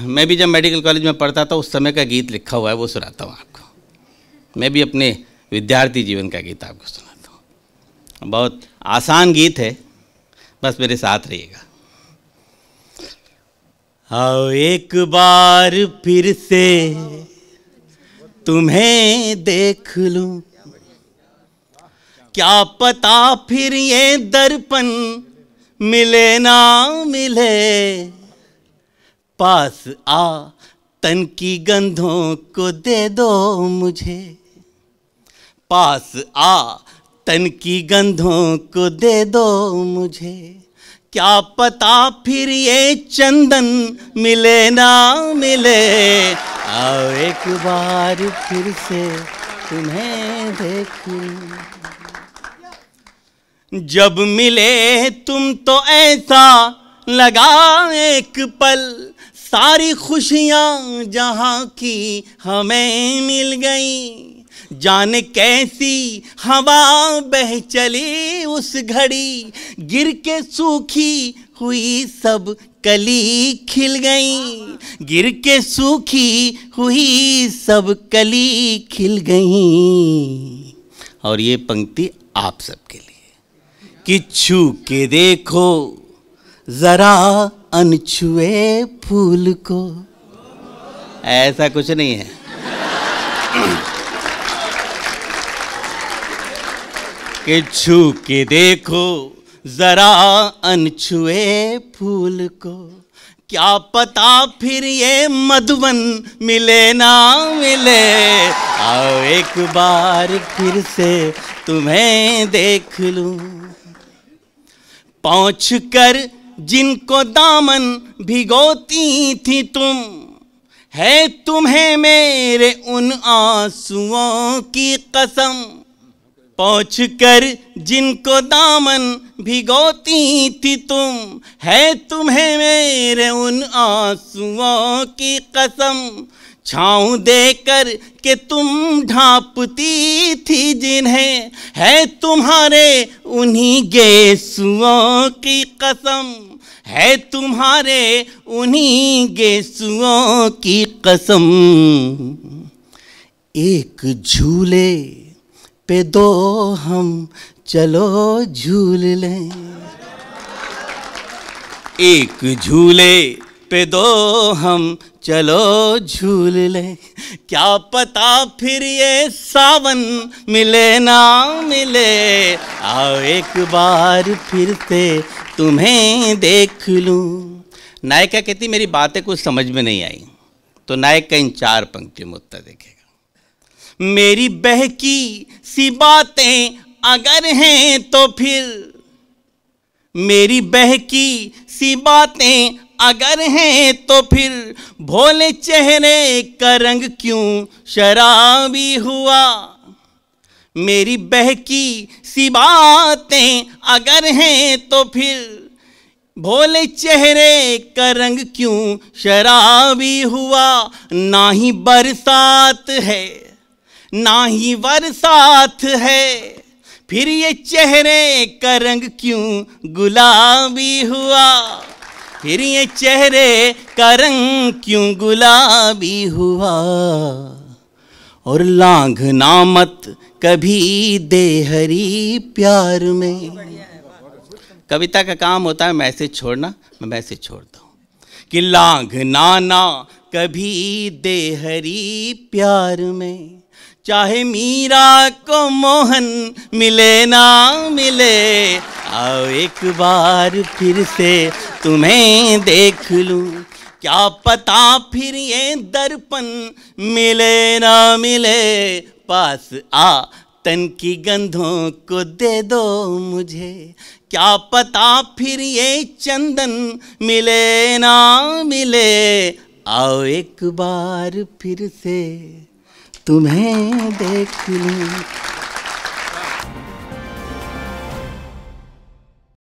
मैं भी जब मेडिकल कॉलेज में पढ़ता था उस समय का गीत लिखा हुआ है वो सुनाता हूँ आपको मैं भी अपने विद्यार्थी जीवन का गीत आपको सुनाता हूँ बहुत आसान गीत है बस मेरे साथ रहिएगा आओ एक बार फिर से तुम्हें देख लूं क्या पता फिर ये दर्पण मिले ना मिले पास आ तन की गंधों को दे दो मुझे पास आ तन की गंधों को दे दो मुझे क्या पता फिर ये चंदन मिले ना मिले आओ एक बार फिर से तुम्हें देखूं जब मिले तुम तो ऐसा लगा एक पल सारी खुशियाँ जहाँ की हमें मिल गई जाने कैसी हवा बह चली उस घड़ी गिर के सूखी हुई सब कली खिल गई गिर के सूखी हुई सब कली खिल गई और ये पंक्ति आप सबके लिए कि छू के देखो जरा अनछुए फूल को ऐसा कुछ नहीं है कि छू के देखो जरा अनछुए फूल को क्या पता फिर ये मधुबन मिले ना मिले आओ एक बार फिर से तुम्हें देख लूं पहुंच कर जिनको दामन भिगोती थी तुम है तुम्हें मेरे उन आंसुओं की कसम पहुँच कर जिनको दामन भिगोती थी तुम है तुम्हें मेरे उन आंसुओं की कसम छाँव देकर के तुम ढांपती थी जिन्हें है तुम्हारे उन्हीं गेसुओं की कसम है तुम्हारे उन्हीं गेसुओं की कसम एक झूले पे दो हम चलो झूल लें एक झूले पे दो हम चलो झूल ले क्या पता फिर ये सावन मिले ना मिले आओ एक बार फिर से तुम्हें देख लूं नायिका कहती मेरी बातें कुछ समझ में नहीं आई तो नायक का इन चार पंक्तियों में उत्तर देखेगा मेरी बहकी सी बातें अगर हैं तो फिर मेरी बहकी सी बातें अगर हैं तो फिर भोले चेहरे का रंग क्यों शराबी हुआ मेरी बहकी सी बातें अगर हैं तो फिर भोले चेहरे का रंग क्यों शराबी हुआ ना ही बरसात है ना ही बरसात है फिर ये चेहरे का रंग क्यों गुलाबी हुआ फिर ये चेहरे का रंग क्यों गुलाबी हुआ और ना मत कभी दे हरी प्यार में कविता का काम होता है मैसेज छोड़ना मैं मैसेज छोड़ता हूँ कि लांग ना कभी दे हरी प्यार में चाहे मीरा को मोहन मिले ना मिले आओ एक बार फिर से तुम्हें देख लूं क्या पता फिर ये दर्पण मिले ना मिले पास आ तन की गंधों को दे दो मुझे क्या पता फिर ये चंदन मिले ना मिले आओ एक बार फिर से तुम्हें देख लूं